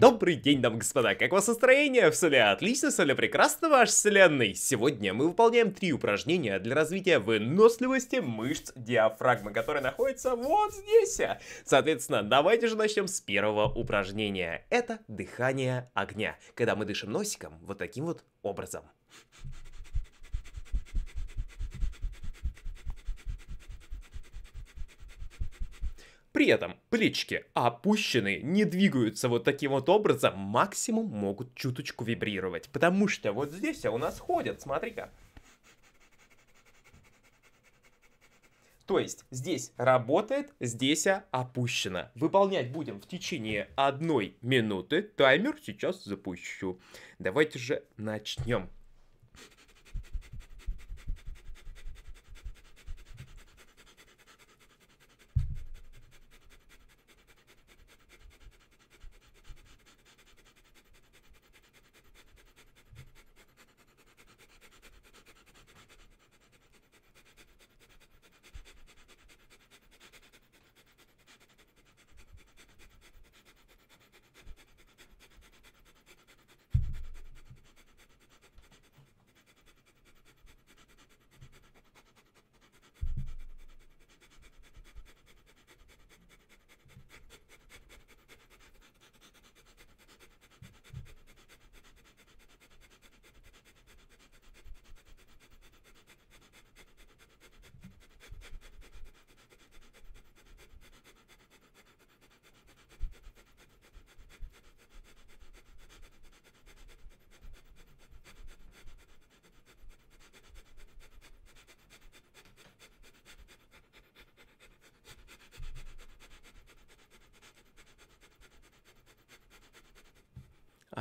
Добрый день, дамы и господа, как у вас настроение? Все ли отлично, все ли прекрасно в вашей вселенной? Сегодня мы выполняем три упражнения для развития выносливости мышц диафрагмы, которые находятся вот здесь. Соответственно, давайте же начнем с первого упражнения. Это дыхание огня, когда мы дышим носиком вот таким вот образом. При этом плечики опущенные не двигаются вот таким вот образом, максимум могут чуточку вибрировать, потому что вот здесь у нас ходят, смотри-ка. То есть здесь работает, здесь опущено. Выполнять будем в течение одной минуты. Таймер сейчас запущу. Давайте же начнем.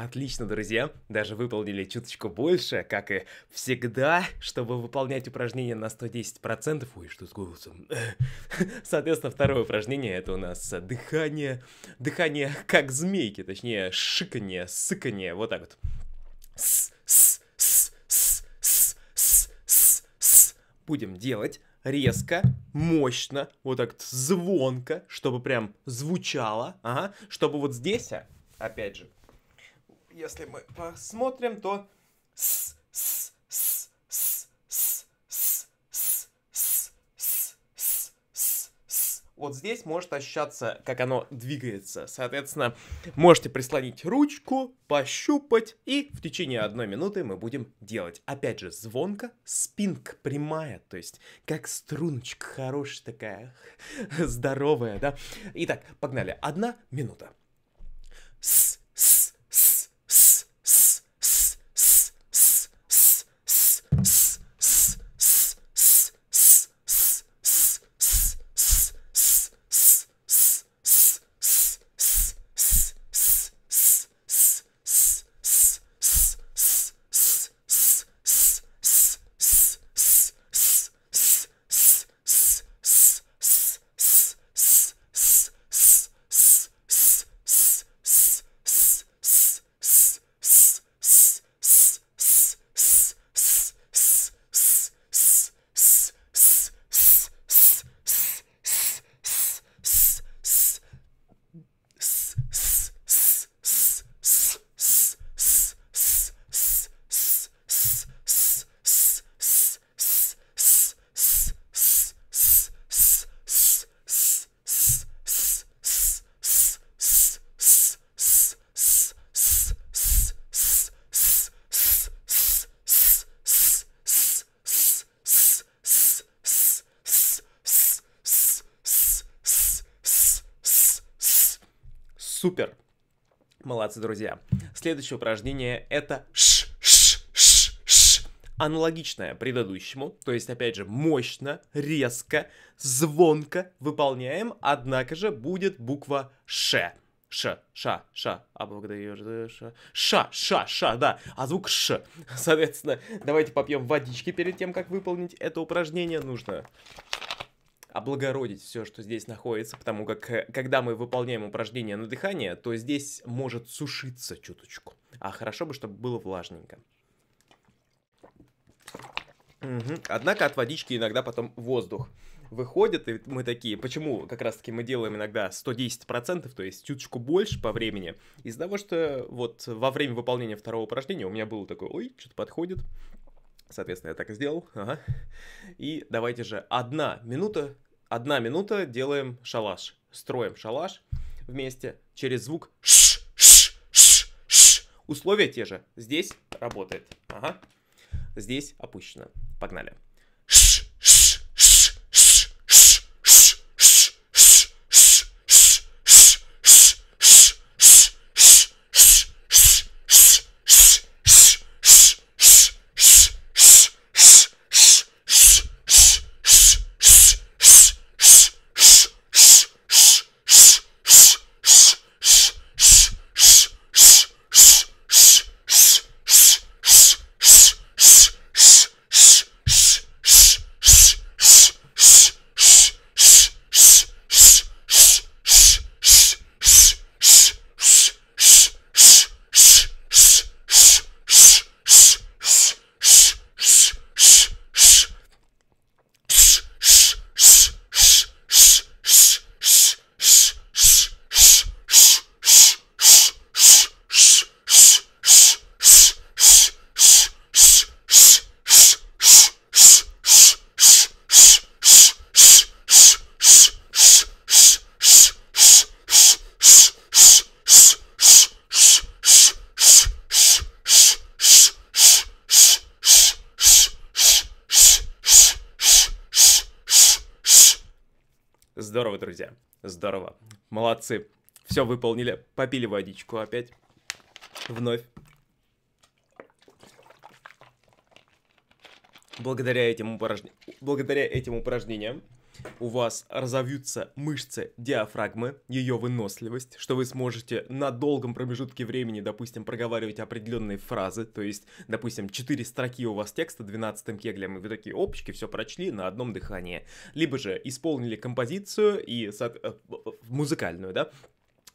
Отлично, друзья, даже выполнили чуточку больше, как и всегда, чтобы выполнять упражнение на 110%. Ой, что с голосом? Соответственно, второе упражнение это у нас дыхание, дыхание как змейки, точнее шиканье, сыканье, вот так вот. Будем делать резко, мощно, вот так звонко, чтобы прям звучало, ага, чтобы вот здесь, а, опять же, если мы посмотрим, то с, Вот здесь может ощущаться, как оно двигается. Соответственно, можете прислонить ручку, пощупать, и в течение одной минуты мы будем делать. Опять же, звонка, спинка прямая, то есть как струночка хорошая такая, здоровая, да? Итак, погнали. Одна минута. С, с, Psst. Супер. Молодцы, друзья. Следующее упражнение это ш ш ш ш аналогичное предыдущему, то есть, опять же, мощно, резко, звонко выполняем, однако же будет буква Ш. Ш, ша, ша, а благодарю, ша, ша, ша, ша, да, а звук ш. Соответственно, давайте попьем водички перед тем, как выполнить это упражнение. Нужно облагородить все, что здесь находится, потому как, э, когда мы выполняем упражнение на дыхание, то здесь может сушиться чуточку. А хорошо бы, чтобы было влажненько. Угу. Однако от водички иногда потом воздух выходит, и мы такие, почему как раз-таки мы делаем иногда 110%, то есть чуточку больше по времени, из-за того, что вот во время выполнения второго упражнения у меня было такое, ой, что-то подходит, Соответственно, я так и сделал. Ага. И давайте же одна минута, одна минута делаем шалаш. Строим шалаш вместе через звук ш, ш, ш, ш. Условия те же. Здесь работает. Ага. Здесь опущено. Погнали. Здорово, друзья. Здорово. Молодцы. Все выполнили. Попили водичку опять. Вновь. Благодаря этим, упражн... Благодаря этим упражнениям у вас разовьются мышцы диафрагмы, ее выносливость, что вы сможете на долгом промежутке времени, допустим, проговаривать определенные фразы, то есть, допустим, 4 строки у вас текста 12 кеглем, и вы такие, опачки, все прочли на одном дыхании. Либо же исполнили композицию и э, музыкальную, да,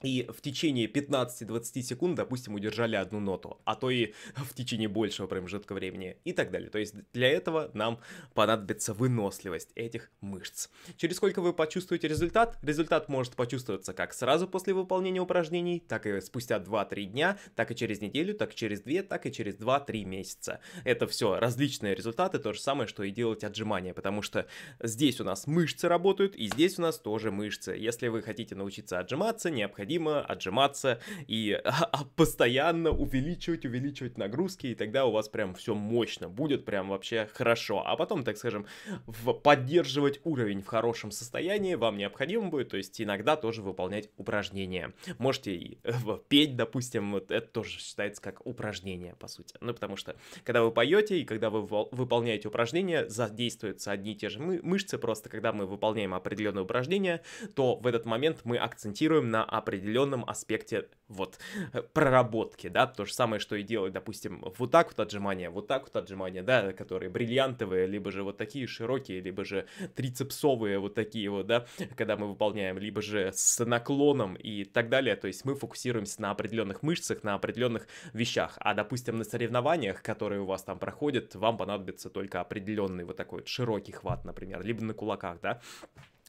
и в течение 15-20 секунд, допустим, удержали одну ноту, а то и в течение большего промежутка времени и так далее. То есть для этого нам понадобится выносливость этих мышц. Через сколько вы почувствуете результат? Результат может почувствоваться как сразу после выполнения упражнений, так и спустя 2-3 дня, так и через неделю, так и через 2, так и через 2-3 месяца. Это все различные результаты, то же самое, что и делать отжимания, потому что здесь у нас мышцы работают, и здесь у нас тоже мышцы. Если вы хотите научиться отжиматься, необходимо необходимо отжиматься и а, а, постоянно увеличивать, увеличивать нагрузки, и тогда у вас прям все мощно будет, прям вообще хорошо. А потом, так скажем, в поддерживать уровень в хорошем состоянии вам необходимо будет, то есть иногда тоже выполнять упражнения. Можете и э, петь, допустим, вот это тоже считается как упражнение, по сути. Ну, потому что, когда вы поете и когда вы выполняете упражнения, задействуются одни и те же мышцы, просто когда мы выполняем определенные упражнения, то в этот момент мы акцентируем на определенном определенном аспекте вот э, проработки, да, то же самое, что и делать, допустим, вот так вот отжимания, вот так вот отжимания, да, которые бриллиантовые, либо же вот такие широкие, либо же трицепсовые вот такие вот, да, когда мы выполняем, либо же с наклоном и так далее, то есть мы фокусируемся на определенных мышцах, на определенных вещах, а, допустим, на соревнованиях, которые у вас там проходят, вам понадобится только определенный вот такой вот широкий хват, например, либо на кулаках, да,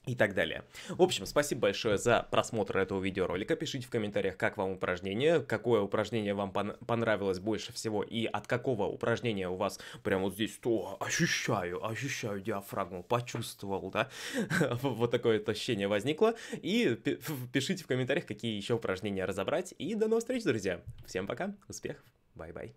и так далее. В общем, спасибо большое за просмотр этого видеоролика. Пишите в комментариях, как вам упражнение, какое упражнение вам пон понравилось больше всего и от какого упражнения у вас прямо вот здесь то ощущаю, ощущаю диафрагму, почувствовал, да? Вот такое ощущение возникло. И пишите в комментариях, какие еще упражнения разобрать. И до новых встреч, друзья. Всем пока, успехов, бай-бай.